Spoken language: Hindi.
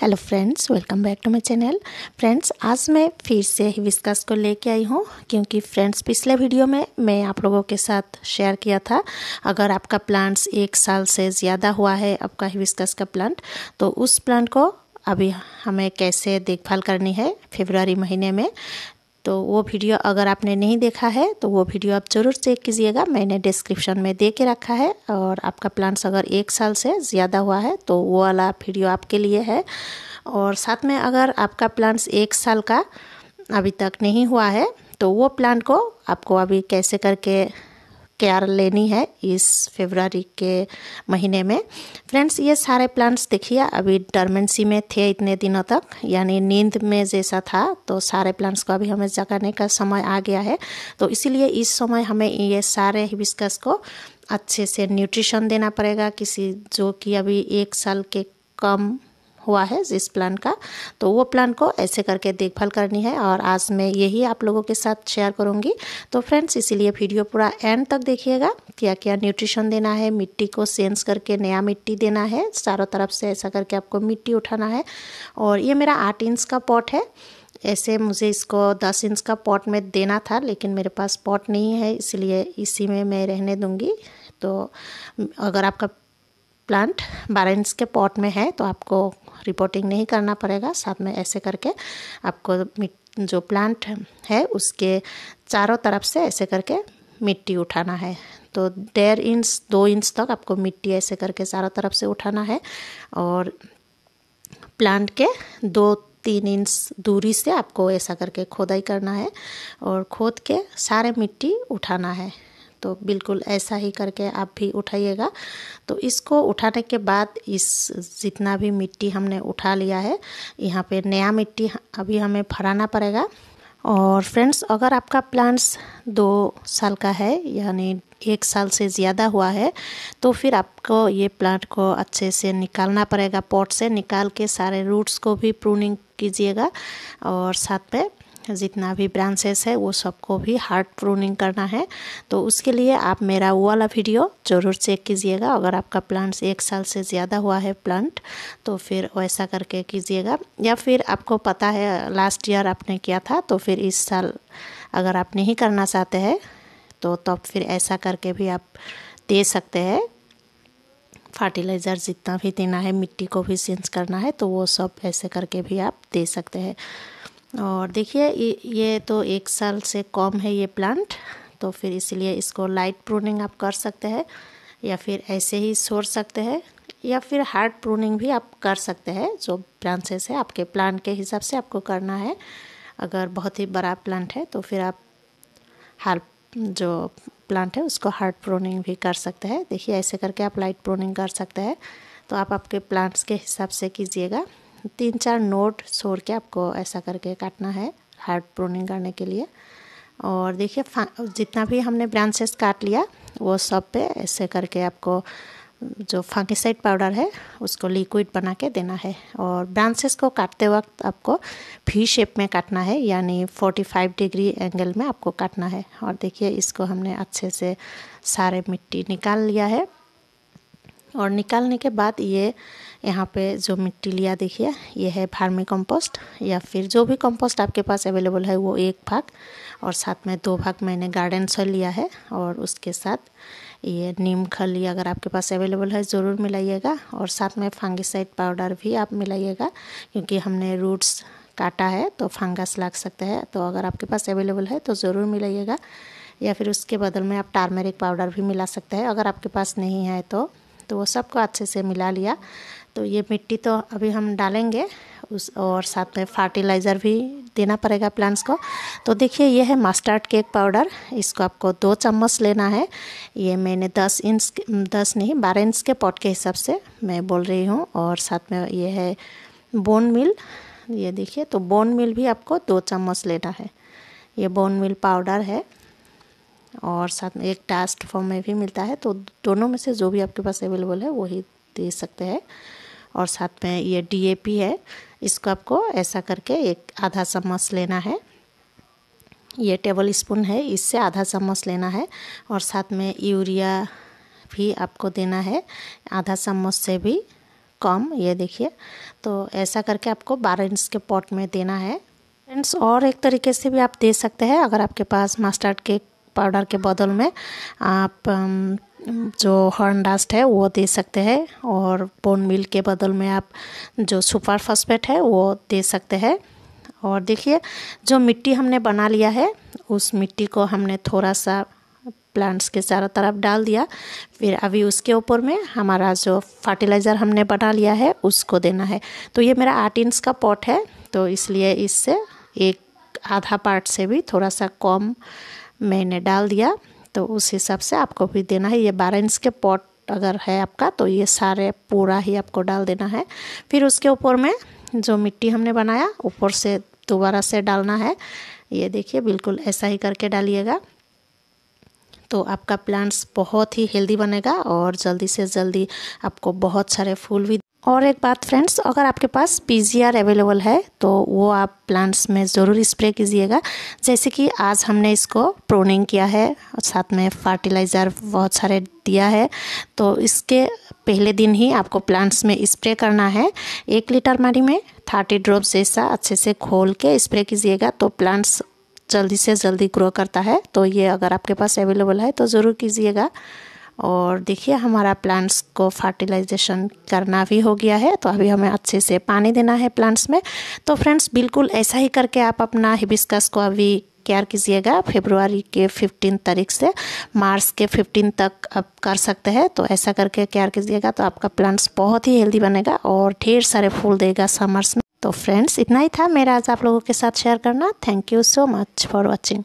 hello friends welcome back to my channel friends आज मैं फिर से हिविस्कस को लेके आई हूँ क्योंकि फ्रेंड्स पिछले वीडियो में मैं आप लोगों के साथ शेयर किया था अगर आपका प्लांट्स एक साल से ज़्यादा हुआ है आपका हिविस्कस का प्लांट तो उस प्लांट को अभी हमें कैसे देखभाल करनी है फेबर महीने में तो वो वीडियो अगर आपने नहीं देखा है तो वो वीडियो आप ज़रूर चेक कीजिएगा मैंने डिस्क्रिप्शन में दे के रखा है और आपका प्लांट्स अगर एक साल से ज़्यादा हुआ है तो वो वाला वीडियो आपके लिए है और साथ में अगर आपका प्लांट्स एक साल का अभी तक नहीं हुआ है तो वो प्लांट को आपको अभी कैसे करके केयर लेनी है इस फेबररी के महीने में फ्रेंड्स ये सारे प्लांट्स देखिए अभी डरमेंसी में थे इतने दिनों तक यानी नींद में जैसा था तो सारे प्लांट्स को अभी हमें जगाने का समय आ गया है तो इसीलिए इस समय हमें ये सारे हिबिस्कस को अच्छे से न्यूट्रिशन देना पड़ेगा किसी जो कि अभी एक साल के कम हुआ है इस प्लान का तो वो प्लान को ऐसे करके देखभाल करनी है और आज मैं यही आप लोगों के साथ शेयर करूँगी तो फ्रेंड्स इसीलिए वीडियो पूरा एंड तक देखिएगा क्या क्या न्यूट्रिशन देना है मिट्टी को सेंस करके नया मिट्टी देना है चारों तरफ से ऐसा करके आपको मिट्टी उठाना है और ये मेरा आठ इंच का पॉट है ऐसे मुझे इसको दस इंच का पॉट में देना था लेकिन मेरे पास पॉट नहीं है इसलिए इसी में मैं रहने दूँगी तो अगर आपका प्लांट बारह इंच के पॉट में है तो आपको रिपोर्टिंग नहीं करना पड़ेगा साथ में ऐसे करके आपको जो प्लांट है उसके चारों तरफ से ऐसे करके मिट्टी उठाना है तो डेढ़ इंच दो इंच तक आपको मिट्टी ऐसे करके चारों तरफ से उठाना है और प्लांट के दो तीन इंच दूरी से आपको ऐसा करके खोदाई करना है और खोद के सारे मिट्टी उठाना है तो बिल्कुल ऐसा ही करके आप भी उठाइएगा तो इसको उठाने के बाद इस जितना भी मिट्टी हमने उठा लिया है यहाँ पे नया मिट्टी अभी हमें फराना पड़ेगा और फ्रेंड्स अगर आपका प्लांट्स दो साल का है यानी एक साल से ज़्यादा हुआ है तो फिर आपको ये प्लांट को अच्छे से निकालना पड़ेगा पॉट से निकाल के सारे रूट्स को भी प्रूनिंग कीजिएगा और साथ में जितना भी ब्रांचेस है वो सबको भी हार्ड प्रूनिंग करना है तो उसके लिए आप मेरा वो वाला वीडियो ज़रूर चेक कीजिएगा अगर आपका प्लांट्स एक साल से ज़्यादा हुआ है प्लांट तो फिर वैसा करके कीजिएगा या फिर आपको पता है लास्ट ईयर आपने किया था तो फिर इस साल अगर आप नहीं करना चाहते हैं तो तब तो फिर ऐसा करके भी आप दे सकते हैं फर्टिलाइज़र जितना भी देना है मिट्टी को भी चेंज करना है तो वो सब ऐसे करके भी आप दे सकते हैं और देखिए ये तो एक साल से कम है ये प्लांट तो फिर इसलिए इसको लाइट प्रूनिंग आप कर सकते हैं या फिर ऐसे ही छोड़ सकते हैं या फिर हार्ड प्रूनिंग भी आप कर सकते हैं जो ब्रांचेस है आपके प्लांट के हिसाब से आपको करना है अगर बहुत ही बड़ा प्लांट है तो फिर आप हार्ड जो प्लांट है उसको हार्ड प्रोनिंग भी कर सकते हैं देखिए ऐसे करके आप लाइट प्रोनिंग कर सकते हैं तो आप आपके प्लांट्स के हिसाब से कीजिएगा तीन चार नोट छोड़ के आपको ऐसा करके काटना है हार्ड प्रोनिंग करने के लिए और देखिए जितना भी हमने ब्रांचेस काट लिया वो सब पे ऐसे करके आपको जो फंकीसाइड पाउडर है उसको लिक्विड बना के देना है और ब्रांचेस को काटते वक्त आपको भी शेप में काटना है यानी 45 डिग्री एंगल में आपको काटना है और देखिए इसको हमने अच्छे से सारे मिट्टी निकाल लिया है और निकालने के बाद ये यहाँ पे जो मिट्टी लिया देखिए यह है फार्मी कंपोस्ट या फिर जो भी कंपोस्ट आपके पास अवेलेबल है वो एक भाग और साथ में दो भाग मैंने गार्डन से लिया है और उसके साथ ये नीम खली अगर आपके पास अवेलेबल है ज़रूर मिलाइएगा और साथ में फंगिसाइड पाउडर भी आप मिलाइएगा क्योंकि हमने रूट्स काटा है तो फंगस लग सकता है तो अगर आपके पास अवेलेबल है तो ज़रूर मिलाइएगा या फिर उसके बदल में आप टार्मेरिक पाउडर भी मिला सकते हैं अगर आपके पास नहीं है तो तो वो सबको अच्छे से मिला लिया तो ये मिट्टी तो अभी हम डालेंगे उस और साथ में फर्टिलाइज़र भी देना पड़ेगा प्लांट्स को तो देखिए ये है मस्टर्ड केक पाउडर इसको आपको दो चम्मच लेना है ये मैंने दस इंच दस नहीं बारह इंच के पॉट के हिसाब से मैं बोल रही हूँ और साथ में ये है बोन मिल ये देखिए तो बोन मिल भी आपको दो चम्मच लेना है ये बोन मिल पाउडर है और साथ में एक टास्ट फॉर्म में भी मिलता है तो दोनों में से जो भी आपके पास अवेलेबल है वही दे सकते हैं और साथ में ये डी है इसको आपको ऐसा करके एक आधा चम्मच लेना है ये टेबल स्पून है इससे आधा चम्मच लेना है और साथ में यूरिया भी आपको देना है आधा चम्मच से भी कम ये देखिए तो ऐसा करके आपको बारह इंच के पॉट में देना है फ्रेंड्स और एक तरीके से भी आप दे सकते हैं अगर आपके पास मास्टर्ड केक पाउडर के बदल में आप जो हॉर्न डस्ट है वो दे सकते हैं और बोन मिल के बदल में आप जो सुपर फॉस्फेट है वो दे सकते हैं और देखिए जो मिट्टी हमने बना लिया है उस मिट्टी को हमने थोड़ा सा प्लांट्स के चारों तरफ डाल दिया फिर अभी उसके ऊपर में हमारा जो फर्टिलाइज़र हमने बना लिया है उसको देना है तो ये मेरा आठ इंच का पॉट है तो इसलिए इससे एक आधा पार्ट से भी थोड़ा सा कम मैंने डाल दिया तो उस हिसाब से आपको भी देना है ये बारह इंच के पॉट अगर है आपका तो ये सारे पूरा ही आपको डाल देना है फिर उसके ऊपर में जो मिट्टी हमने बनाया ऊपर से दोबारा से डालना है ये देखिए बिल्कुल ऐसा ही करके डालिएगा तो आपका प्लांट्स बहुत ही हेल्दी बनेगा और जल्दी से जल्दी आपको बहुत सारे फूल भी और एक बात फ्रेंड्स अगर आपके पास पी अवेलेबल है तो वो आप प्लांट्स में ज़रूर स्प्रे कीजिएगा जैसे कि आज हमने इसको प्रोनिंग किया है और साथ में फर्टिलाइज़र बहुत सारे दिया है तो इसके पहले दिन ही आपको प्लांट्स में स्प्रे करना है एक लीटर मारी में थर्टी ड्रॉप जैसा अच्छे से खोल के स्प्रे कीजिएगा तो प्लांट्स जल्दी से जल्दी ग्रो करता है तो ये अगर आपके पास अवेलेबल है तो ज़रूर कीजिएगा और देखिए हमारा प्लांट्स को फर्टिलाइजेशन करना भी हो गया है तो अभी हमें अच्छे से पानी देना है प्लांट्स में तो फ्रेंड्स बिल्कुल ऐसा ही करके आप अपना हिबिस्कस को अभी केयर कीजिएगा फेब्रुआरी के फिफ्टीन तारीख से मार्च के फिफ्टीन तक आप कर सकते हैं तो ऐसा करके केयर कीजिएगा तो आपका प्लांट्स बहुत ही हेल्दी बनेगा और ढेर सारे फूल देगा समर्स में तो फ्रेंड्स इतना ही था मेरा आज आप लोगों के साथ शेयर करना thank you so much for watching